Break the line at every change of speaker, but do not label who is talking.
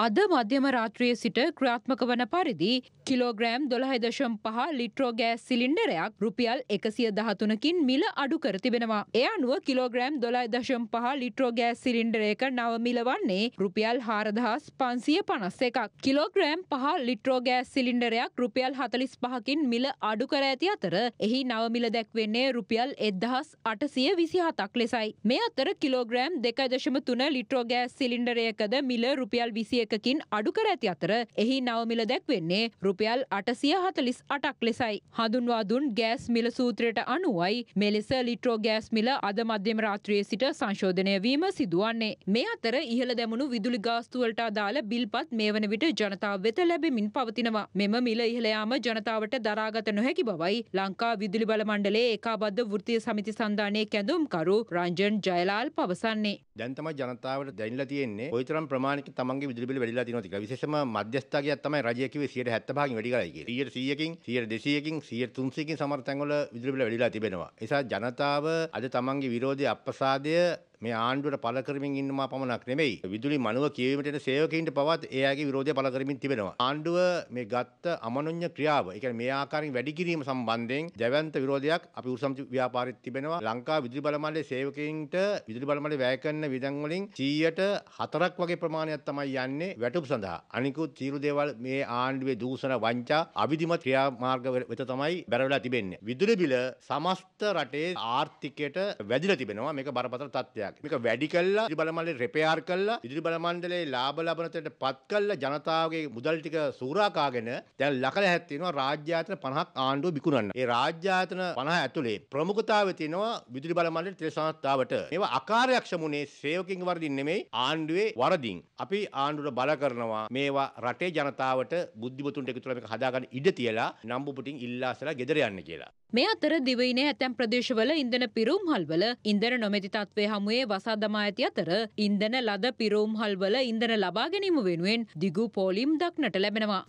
අද මධ්‍යම රාත්‍රිය සිට ක්‍රාත්මක වන පරිදි කිලෝග්‍රෑම් දොළහදශම් පහ ලිට්‍රෝ ගෑස් සිලින්ඩරයක් රුපියල් එකසිය දහතුනකින් මිල අඩු කර තිබෙනවා. එය අනුව කිලෝග්‍රෑම් දොළයිදශම් පහ ලිට්‍රෝ ගෑස් සිලින්ඩරයක නවමිල වන්නේ රුපියල් හාරදහස් පන්සිය පනස්ස එකක්. කිලෝග්‍රෑම් පහ ලිට්‍රෝ ගෑස් සිලින්ඩරයක් රුපියල් හතලිස් පහකින් මිල අඩු කර ඇති අතර එහි නවමිල දැක්වෙන්නේ රුපියල් එදහස් අටසිය විසි හතක් ලෙසයි. මේ අතර කිලෝග්‍රෑම් දෙකදශම තුන ලිට්‍රෝ ගෑස් සිලින්ඩරයකද මිල රුපියල් විසිය එකකින් අඩු කර ඇති අතර එහි නවමිල දැක්වෙන්නේ රුපියල් අටසිය හතලිස් අටක් ලෙසයි. හඳුන්වා දුන් ගෑස් මිල සූත්‍රයට අනුවයි මෙලෙස ලිට්‍රෝ ගෑස් මිල අද මධ්‍යම රාත්‍රයේ සිට සංශෝධනය වීම සිදුවන්නේ. මේ අතර ඉහළ දැමුණු විදුලි ගාස්තුවලට අදාළ බිල්පත් මේ වන විට ජනතාව වෙත ලැබෙමින් පවතිනවා. මෙම මිල ඉහළයාම ජනතාවට දරාගත නොහැකි බවයි ලංකා විදුලි බලමණ්ඩලේ ඒකාබද්ධ වෘතිය සමිති සන්ධානයේ කැඳුම්කරු රංජන් ජයලාල් පවසන්නේ.
දැන් තමයි ජනතාවට දැනලා තියෙන්නේ කොයිතරම් ප්‍රමාණික තමන්ගේ විදුලි බිල වැඩිලා තියෙනවද කියලා. විශේෂම මධ්‍යස්ථාගයක් තමයි රජය කිව්වේ 175කින් වැඩි කරයි කියලා. 100කින් 100කින් 300කින් සමහර තැන්වල විදුලි බිල වැඩිලා තිබෙනවා. ඒ නිසා ජනතාව අද තමන්ගේ විරෝධය අප්‍රසාදය මේ ආණ්ඩුවට පළ කරමින් ඉන්න මා පමණක් නෙමෙයි. විදුලි මනුව කියවීමට එන සේවකයින්ට පවත් එයාගේ විරෝධය පළ කරමින් තිබෙනවා. ආණ්ඩුව මේ ගත්ත අමනුෂ්‍ය ක්‍රියාව, ඒ කියන්නේ මේ ආකාරයෙන් වැඩි කිරීම සම්බන්ධයෙන් ජවන්ත විරෝධයක් අපි උසම්ති ව්‍යාපාරෙත් තිබෙනවා. ලංකා විදුලි බලමණ්ඩලයේ සේවකයින්ට විදුලි බලමණ්ඩලය වැය කරන විදන් වලින් 104ක් වගේ ප්‍රමාණයක් තමයි යන්නේ වැටුප් සඳහා. අනිකුත් සියලු දේවල් මේ ආණ්ඩුවේ දූෂණ වංචා අවිධිමත් ක්‍රියාමාර්ග වෙත තමයි බැරවලා තිබෙන්නේ. විදුලි බිල සමස්ත රටේ ආර්ථිකයට වැදිලා තිබෙනවා. මේක බරපතල තත්ත්වයක්. දෙයක්. මේක වැඩි කළා ඉදිරි බලමණ්ඩලේ රෙපෙයාර් කළා ඉදිරි බලමණ්ඩලේ ලාභ ලබන තැනට පත් කළා ජනතාවගේ මුදල් ටික සූරාකාගෙන දැන් ලකලැහැත් තියෙනවා රාජ්‍ය ආයතන 50ක් ආණ්ඩුව විකුණන්න. ඒ රාජ්‍ය ආයතන 50 ඇතුලේ ප්‍රමුඛතාවය තියෙනවා විදුලි බලමණ්ඩල ටෙලි සංස්ථාවට. මේවා අකාර්යක්ෂමුනේ සේවකින් වරදින් නෙමෙයි ආණ්ඩුවේ වරදින්. අපි ආණ්ඩුවට බල කරනවා මේවා රටේ ජනතාවට බුද්ධිමතුන්ට එකතු වෙලා මේක හදාගන්න ඉඩ තියලා නම්බු පුටින් ඉල්ලාසලා ගෙදර යන්න කියලා.
මේ අතර දිවයිනේ ඇතැම් ප්‍රදේශවල ඉන්ධන පිරූම්හල්වල ඉන්දන නොමැති තත්වය හමුවේ වසා දමා ඇති අතර ඉන්දන ලද පිරූම්හල්වල ඉන්දන ලබා ගැනීම වෙනුවෙන් දිගු පෝලිම් දක්නට ලැබෙනවා.